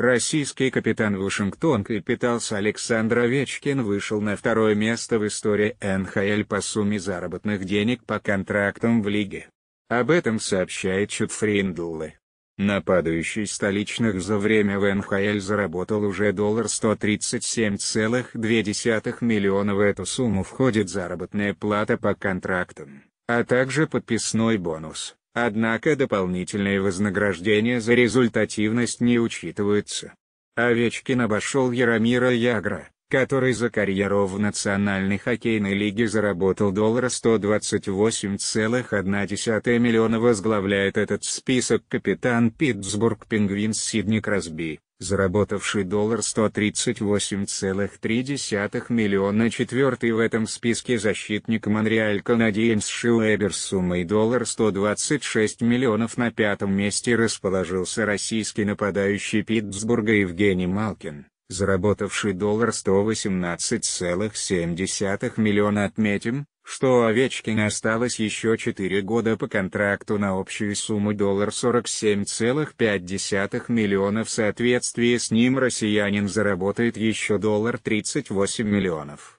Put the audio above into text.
Российский капитан Вашингтон Капиталс Александр Овечкин вышел на второе место в истории НХЛ по сумме заработных денег по контрактам в лиге. Об этом сообщает Чуд Нападающий столичных за время в НХЛ заработал уже доллар 137,2 миллиона в эту сумму входит заработная плата по контрактам, а также подписной бонус. Однако дополнительные вознаграждения за результативность не учитываются. Овечкин обошел Яромира Ягра который за карьеру в Национальной хоккейной лиге заработал доллара 128,1 миллиона возглавляет этот список капитан Питтсбург Пингвинс Сидни Кросби, заработавший доллар 138,3 миллиона четвертый в этом списке защитник Монреаль Канадиенс Шуэбер суммой доллар 126 миллионов на пятом месте расположился российский нападающий Питтсбурга Евгений Малкин заработавший доллар 118,7 миллиона отметим, что у Овечкина осталось еще 4 года по контракту на общую сумму доллар 47,5 миллиона в соответствии с ним россиянин заработает еще доллар 38 миллионов.